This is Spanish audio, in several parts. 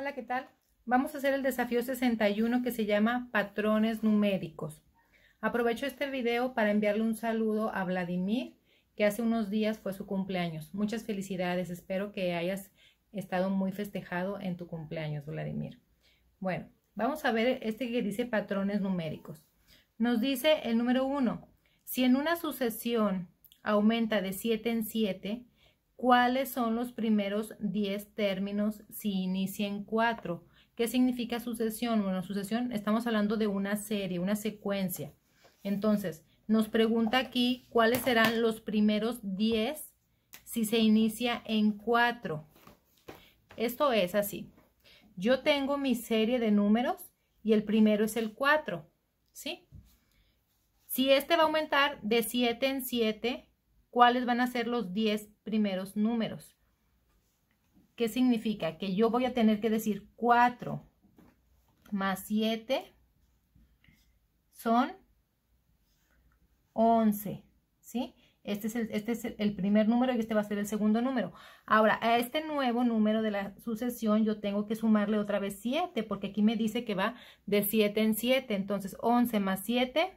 Hola, ¿qué tal? Vamos a hacer el desafío 61 que se llama patrones numéricos. Aprovecho este video para enviarle un saludo a Vladimir, que hace unos días fue su cumpleaños. Muchas felicidades, espero que hayas estado muy festejado en tu cumpleaños, Vladimir. Bueno, vamos a ver este que dice patrones numéricos. Nos dice el número uno si en una sucesión aumenta de 7 en 7, cuáles son los primeros 10 términos si inicia en 4. ¿Qué significa sucesión? Bueno, sucesión, estamos hablando de una serie, una secuencia. Entonces, nos pregunta aquí cuáles serán los primeros 10 si se inicia en 4. Esto es así. Yo tengo mi serie de números y el primero es el 4, ¿sí? Si este va a aumentar de 7 en 7, cuáles van a ser los 10 primeros números. ¿Qué significa? Que yo voy a tener que decir 4 más 7 son 11, Este es, el, este es el primer número y este va a ser el segundo número. Ahora, a este nuevo número de la sucesión yo tengo que sumarle otra vez 7, porque aquí me dice que va de 7 en 7. Entonces, 11 más 7,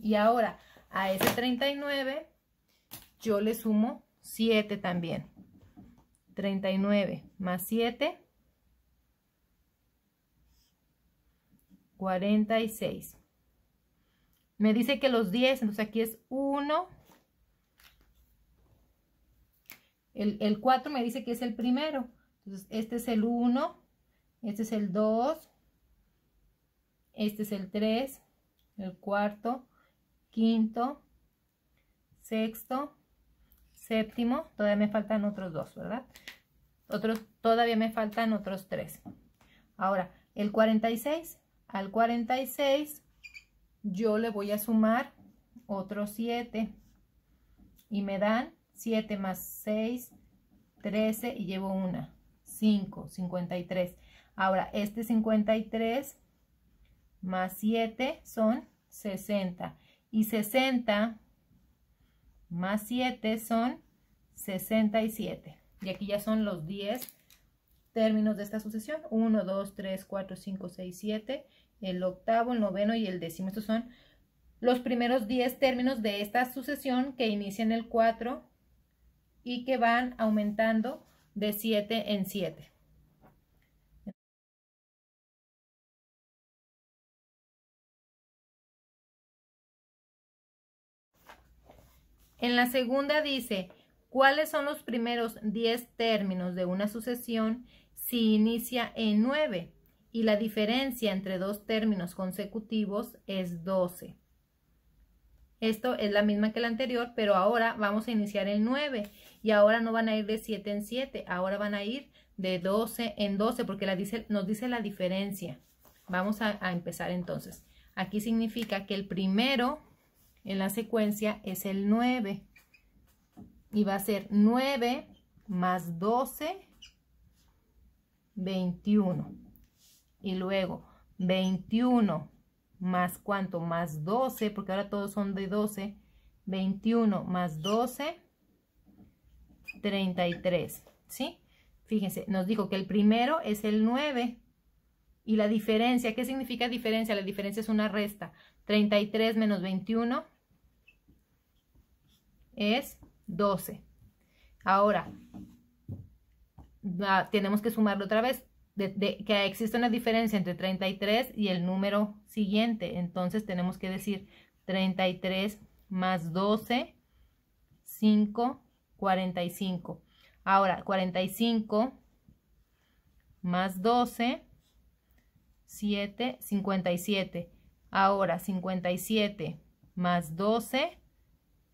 Y ahora a ese 39 yo le sumo 7 también. 39 más 7, 46. Me dice que los 10, entonces aquí es 1. El, 4 me dice que es el primero. Entonces este es el 1, este es el 2, este es el 3, el cuarto, quinto, sexto, séptimo, todavía me faltan otros dos, ¿verdad? Otros, todavía me faltan otros tres. Ahora, el 46, al 46 yo le voy a sumar otros 7 y me dan 7 más 6, 13 y llevo una, 5, 53. Ahora, este 53 más 7 son 60 y 60 más 7 son 67. Y aquí ya son los 10 términos de esta sucesión. 1, 2, 3, 4, 5, 6, 7, el octavo, el noveno y el décimo. Estos son los primeros 10 términos de esta sucesión que inician el 4 y que van aumentando de 7 en 7. En la segunda dice, ¿cuáles son los primeros 10 términos de una sucesión si inicia en 9? Y la diferencia entre dos términos consecutivos es 12. Esto es la misma que la anterior, pero ahora vamos a iniciar en 9. Y ahora no van a ir de 7 en 7, ahora van a ir de 12 en 12, porque dice, nos dice la diferencia. Vamos a empezar entonces. Aquí significa que el primero en la secuencia es el 9. Y va a ser 9 más 12, 21. Y luego 21 más cuánto, más 12, porque ahora todos son de 12. 21 más 12, 33. ¿Sí? Fíjense, nos dijo que el primero es el 9. Y la diferencia, ¿qué significa diferencia? La diferencia es una resta. 33 menos 21, es 12. Ahora, ah, tenemos que sumarlo otra vez, de, que existe una diferencia entre 33 y el número siguiente. Entonces tenemos que decir 33 más 12, 5, 45. Ahora, 45 más 12, 7, 57. Ahora, 57 más 12,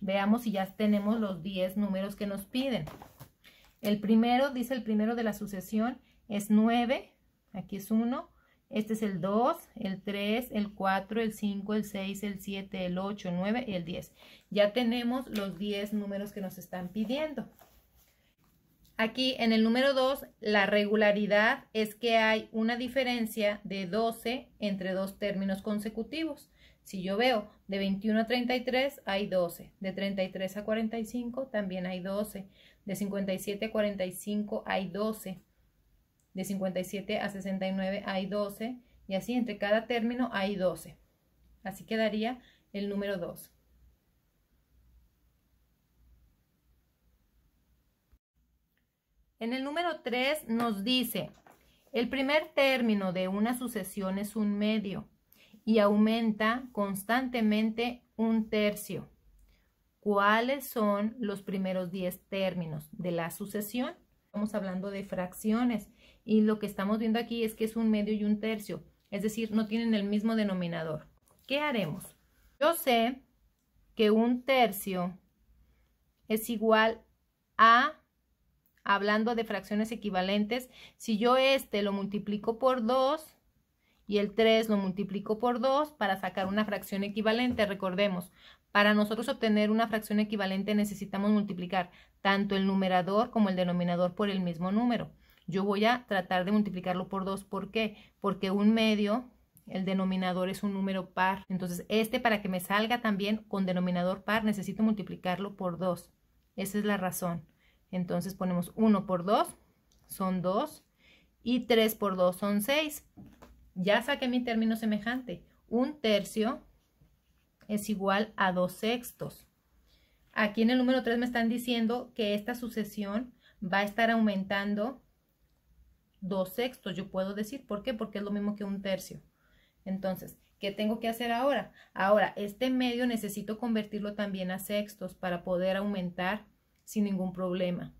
Veamos si ya tenemos los 10 números que nos piden. El primero, dice el primero de la sucesión, es 9. Aquí es 1. Este es el 2, el 3, el 4, el 5, el 6, el 7, el 8, el 9 y el 10. Ya tenemos los 10 números que nos están pidiendo. Aquí en el número 2, la regularidad es que hay una diferencia de 12 entre dos términos consecutivos. Si yo veo de 21 a 33 hay 12, de 33 a 45 también hay 12, de 57 a 45 hay 12, de 57 a 69 hay 12 y así entre cada término hay 12. Así quedaría el número 2. En el número 3 nos dice, el primer término de una sucesión es un medio y aumenta constantemente un tercio. ¿Cuáles son los primeros 10 términos de la sucesión? Estamos hablando de fracciones y lo que estamos viendo aquí es que es un medio y un tercio, es decir, no tienen el mismo denominador. ¿Qué haremos? Yo sé que un tercio es igual a, hablando de fracciones equivalentes, si yo este lo multiplico por 2, y el 3 lo multiplico por 2 para sacar una fracción equivalente. Recordemos, para nosotros obtener una fracción equivalente necesitamos multiplicar tanto el numerador como el denominador por el mismo número. Yo voy a tratar de multiplicarlo por 2. ¿Por qué? Porque un medio, el denominador es un número par. Entonces, este para que me salga también con denominador par necesito multiplicarlo por 2. Esa es la razón. Entonces ponemos 1 por 2, son 2, y 3 por 2 son 6. Ya saqué mi término semejante. Un tercio es igual a dos sextos. Aquí en el número 3 me están diciendo que esta sucesión va a estar aumentando dos sextos. Yo puedo decir, ¿por qué? Porque es lo mismo que un tercio. Entonces, ¿qué tengo que hacer ahora? Ahora, este medio necesito convertirlo también a sextos para poder aumentar sin ningún problema.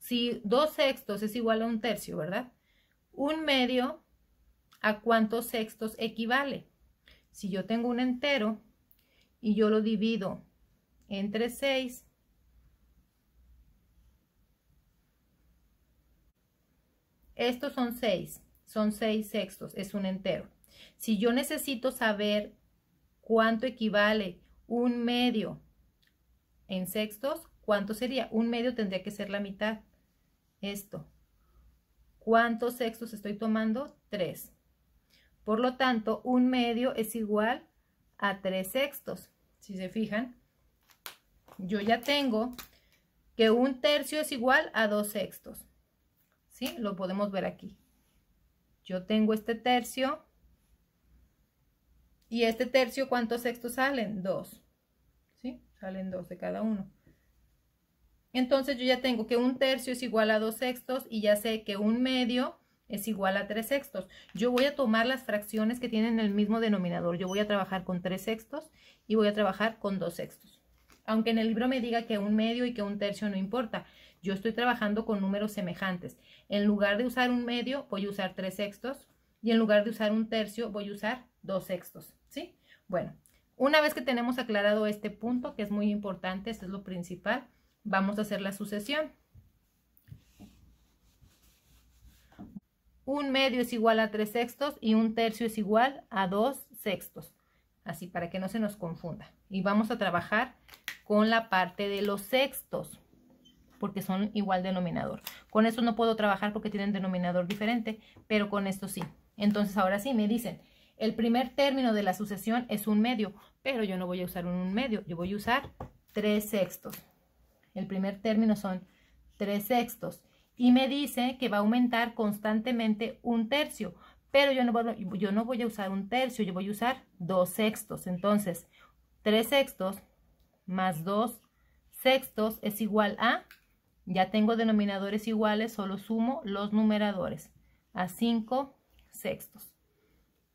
Si dos sextos es igual a un tercio, ¿verdad? Un medio a cuántos sextos equivale. Si yo tengo un entero y yo lo divido entre seis. estos son seis. son seis sextos, es un entero. Si yo necesito saber cuánto equivale un medio en sextos, ¿cuánto sería? Un medio tendría que ser la mitad. Esto. ¿Cuántos sextos estoy tomando? Tres. Por lo tanto, un medio es igual a tres sextos. Si se fijan, yo ya tengo que un tercio es igual a dos sextos. ¿Sí? Lo podemos ver aquí. Yo tengo este tercio. Y este tercio, ¿cuántos sextos salen? Dos. ¿Sí? Salen dos de cada uno. Entonces yo ya tengo que un tercio es igual a dos sextos y ya sé que un medio es igual a tres sextos. Yo voy a tomar las fracciones que tienen el mismo denominador. Yo voy a trabajar con tres sextos y voy a trabajar con dos sextos. Aunque en el libro me diga que un medio y que un tercio no importa, yo estoy trabajando con números semejantes. En lugar de usar un medio, voy a usar tres sextos y en lugar de usar un tercio, voy a usar dos sextos, ¿sí? Bueno, una vez que tenemos aclarado este punto, que es muy importante, esto es lo principal, vamos a hacer la sucesión. un medio es igual a tres sextos y un tercio es igual a dos sextos. Así, para que no se nos confunda. Y vamos a trabajar con la parte de los sextos, porque son igual denominador. Con esto no puedo trabajar porque tienen denominador diferente, pero con esto sí. Entonces, ahora sí, me dicen, el primer término de la sucesión es un medio, pero yo no voy a usar un medio, yo voy a usar tres sextos. El primer término son tres sextos y me dice que va a aumentar constantemente un tercio, pero yo no, voy, a usar un tercio, yo voy a usar dos sextos. Entonces, tres sextos más dos sextos es igual a, ya tengo denominadores iguales, solo sumo los numeradores, a cinco sextos.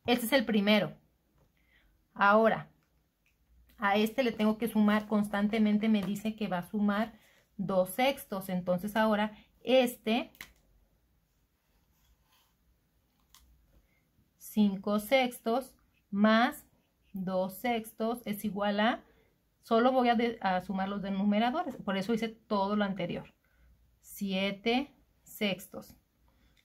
Este es el primero. Ahora, a este le tengo que sumar constantemente, me dice que va a sumar dos sextos. Entonces ahora este cinco sextos más dos sextos es igual a, solo voy a, sumar los denominadores, por eso hice todo lo anterior, 7 sextos.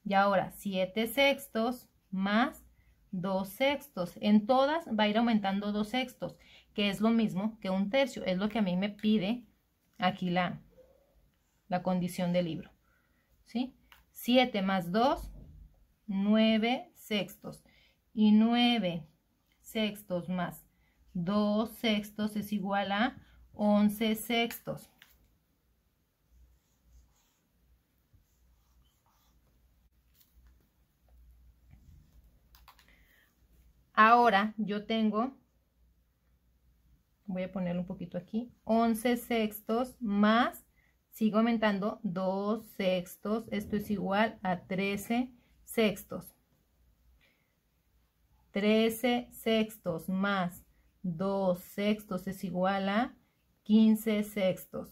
Y ahora siete sextos más dos sextos. En todas va a ir aumentando dos sextos, que es lo mismo que un tercio. Es lo que a mí me pide aquí la condición del libro. ¿sí? 7 más 2, 9 sextos. Y 9 sextos más 2 sextos es igual a 11 sextos. Ahora yo tengo, voy a ponerlo un poquito aquí, 11 sextos más Sigo aumentando 2 sextos. Esto es igual a 13 sextos. 13 sextos más 2 sextos es igual a 15 sextos.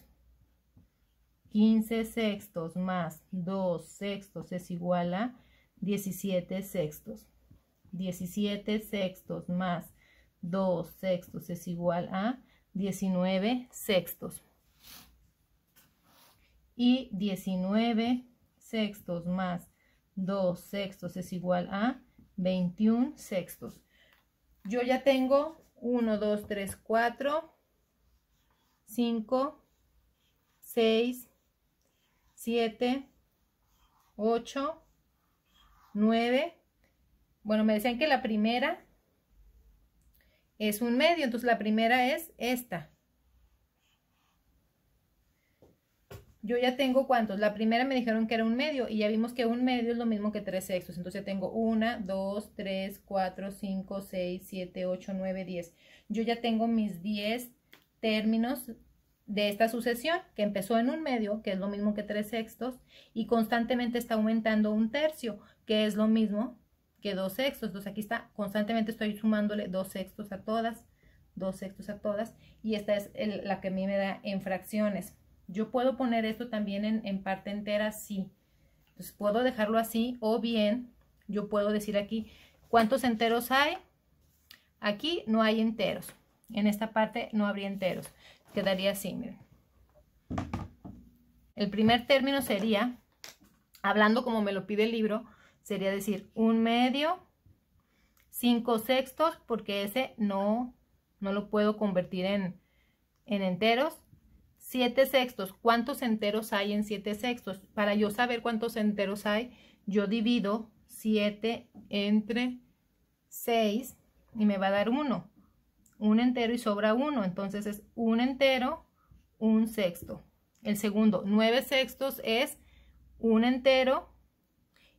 15 sextos más 2 sextos es igual a 17 sextos. 17 sextos más 2 sextos es igual a 19 sextos y 19 sextos más 2 sextos es igual a 21 sextos. Yo ya tengo 1, 2, 3, 4, 5, 6, 7, 8, 9. Bueno, me decían que la primera es un medio, entonces la primera es esta. yo ya tengo cuántos. La primera me dijeron que era un medio y ya vimos que un medio es lo mismo que tres sextos. Entonces ya tengo una dos tres cuatro cinco seis siete ocho nueve diez Yo ya tengo mis diez términos de esta sucesión que empezó en un medio, que es lo mismo que tres sextos, y constantemente está aumentando un tercio, que es lo mismo que dos sextos. Entonces aquí está, constantemente estoy sumándole dos sextos a todas, dos sextos a todas, y esta es la que a mí me da en fracciones. Yo puedo poner esto también en, parte entera, sí. Entonces puedo dejarlo así o bien yo puedo decir aquí cuántos enteros hay. Aquí no hay enteros. En esta parte no habría enteros. Quedaría así, El primer término sería, hablando como me lo pide el libro, sería decir un medio, cinco sextos, porque ese no, no lo puedo convertir en, en enteros, 7 sextos, ¿cuántos enteros hay en 7 sextos? Para yo saber cuántos enteros hay, yo divido 7 entre 6 y me va a dar 1. Un entero y sobra 1, entonces es un entero, un sexto. El segundo, 9 sextos es un entero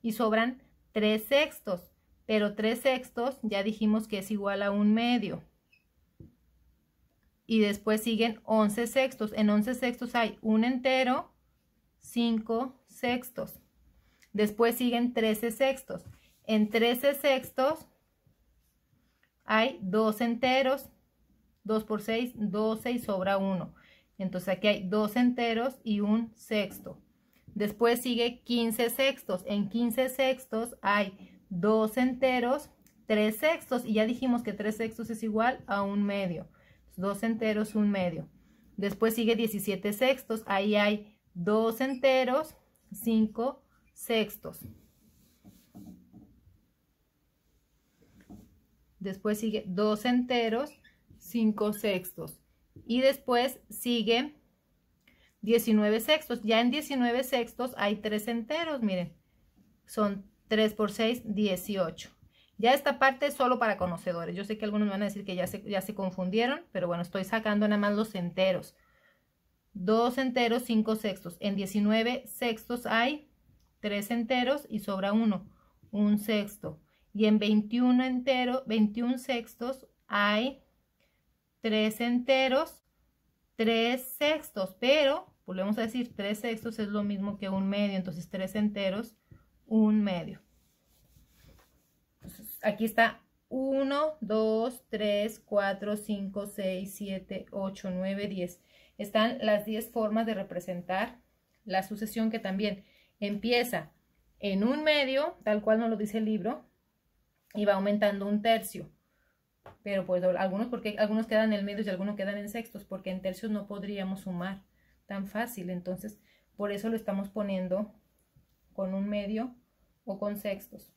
y sobran 3 sextos, pero 3 sextos ya dijimos que es igual a un medio y después siguen 11 sextos. En 11 sextos hay un entero, 5 sextos. Después siguen 13 sextos. En 13 sextos hay 2 enteros, 2 por 6, 12 y sobra 1. Entonces aquí hay 2 enteros y un sexto. Después sigue 15 sextos. En 15 sextos hay 2 enteros, 3 sextos. Y ya dijimos que 3 sextos es igual a un medio. 2 enteros, 1 medio. Después sigue 17 sextos, ahí hay 2 enteros, 5 sextos. Después sigue 2 enteros, 5 sextos. Y después sigue 19 sextos. Ya en 19 sextos hay 3 enteros, miren. Son 3 por 6, 18. Ya esta parte es solo para conocedores. Yo sé que algunos me van a decir que ya se, ya se confundieron, pero bueno, estoy sacando nada más los enteros. Dos enteros, cinco sextos. En 19 sextos hay tres enteros y sobra uno, un sexto. Y en 21 entero, 21 sextos hay tres enteros, tres sextos, pero volvemos a decir, tres sextos es lo mismo que un medio, entonces tres enteros, un medio aquí está 1, 2, 3, 4, 5, 6, 7, 8, 9, 10. Están las 10 formas de representar la sucesión que también empieza en un medio, tal cual nos lo dice el libro, y va aumentando un tercio. Pero pues algunos, porque algunos quedan en medios y algunos quedan en sextos, porque en tercios no podríamos sumar tan fácil. Entonces, por eso lo estamos poniendo con un medio o con sextos.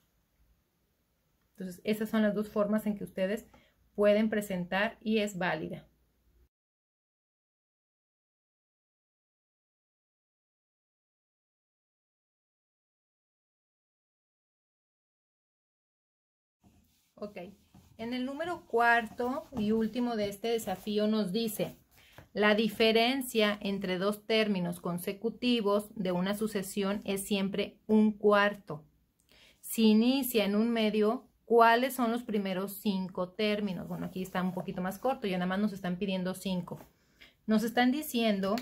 Entonces, esas son las dos formas en que ustedes pueden presentar y es válida. Ok, en el número cuarto y último de este desafío nos dice, la diferencia entre dos términos consecutivos de una sucesión es siempre un cuarto. Si inicia en un medio, ¿Cuáles son los primeros cinco términos? Bueno, aquí está un poquito más corto, ya nada más nos están pidiendo cinco. Nos están diciendo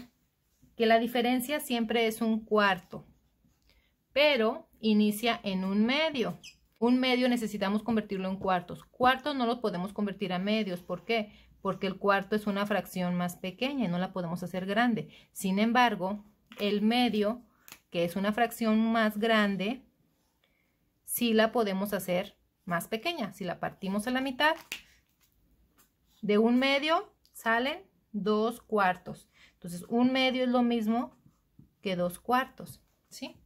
que la diferencia siempre es un cuarto, pero inicia en un medio. Un medio necesitamos convertirlo en cuartos. Cuartos no los podemos convertir a medios. ¿Por qué? Porque el cuarto es una fracción más pequeña y no la podemos hacer grande. Sin embargo, el medio, que es una fracción más grande, sí la podemos hacer más pequeña. Si la partimos a la mitad, de un medio salen dos cuartos. Entonces, un medio es lo mismo que dos cuartos, ¿sí?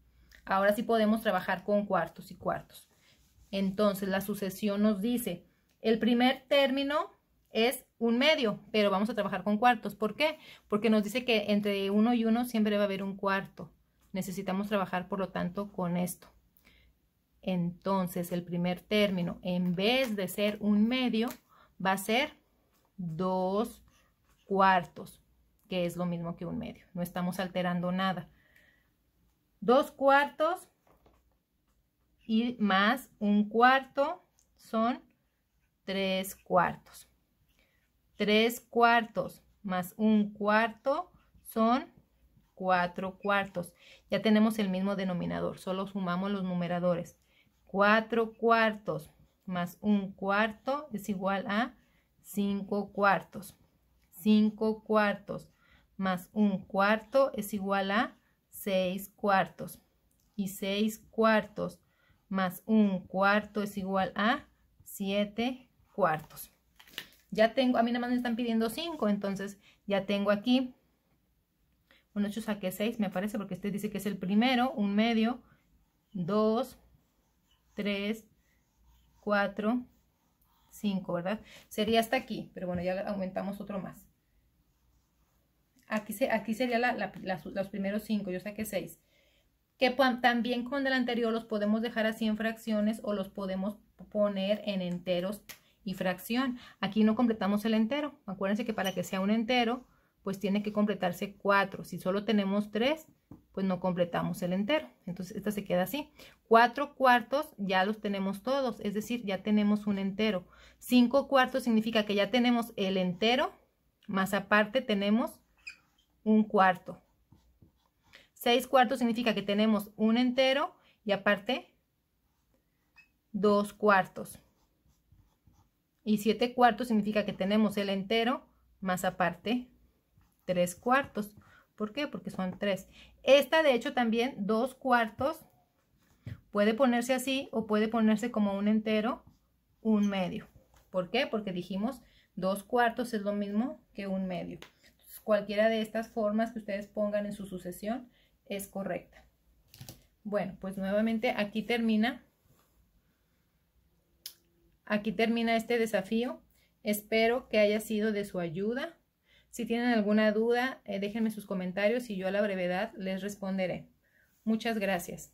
Ahora sí podemos trabajar con cuartos y cuartos. Entonces, la sucesión nos dice, el primer término es un medio, pero vamos a trabajar con cuartos. ¿Por qué? Porque nos dice que entre uno y uno siempre va a haber un cuarto. Necesitamos trabajar, por lo tanto, con esto. Entonces el primer término, en vez de ser un medio, va a ser dos cuartos, que es lo mismo que un medio. No estamos alterando nada. Dos cuartos y más un cuarto son tres cuartos. Tres cuartos más un cuarto son cuatro cuartos. Ya tenemos el mismo denominador, solo sumamos los numeradores. Cuatro cuartos más un cuarto es igual a cinco cuartos. Cinco cuartos más un cuarto es igual a seis cuartos. Y seis cuartos más un cuarto es igual a siete cuartos. Ya tengo, a mí nada más me están pidiendo cinco, entonces ya tengo aquí, bueno, yo saqué seis, me parece, porque usted dice que es el primero, un medio, dos 3, 4, 5, ¿verdad? Sería hasta aquí, pero bueno, ya aumentamos otro más. Aquí, se, aquí sería los primeros 5, yo saqué 6. Que también con el anterior los podemos dejar así en fracciones o los podemos poner en enteros y fracción. Aquí no completamos el entero. Acuérdense que para que sea un entero, pues tiene que completarse 4. Si solo tenemos 3, pues no completamos el entero. Entonces esta se queda así. cuatro cuartos ya los tenemos todos, es decir, ya tenemos un entero. cinco cuartos significa que ya tenemos el entero, más aparte tenemos un cuarto. seis cuartos significa que tenemos un entero y aparte dos cuartos. Y siete cuartos significa que tenemos el entero más aparte tres cuartos. ¿Por qué? Porque son tres. Esta, de hecho, también dos cuartos puede ponerse así o puede ponerse como un entero, un medio. ¿Por qué? Porque dijimos dos cuartos es lo mismo que un medio. Entonces, cualquiera de estas formas que ustedes pongan en su sucesión es correcta. Bueno, pues nuevamente aquí termina. Aquí termina este desafío. Espero que haya sido de su ayuda. Si tienen alguna duda, eh, déjenme sus comentarios y yo a la brevedad les responderé. Muchas gracias.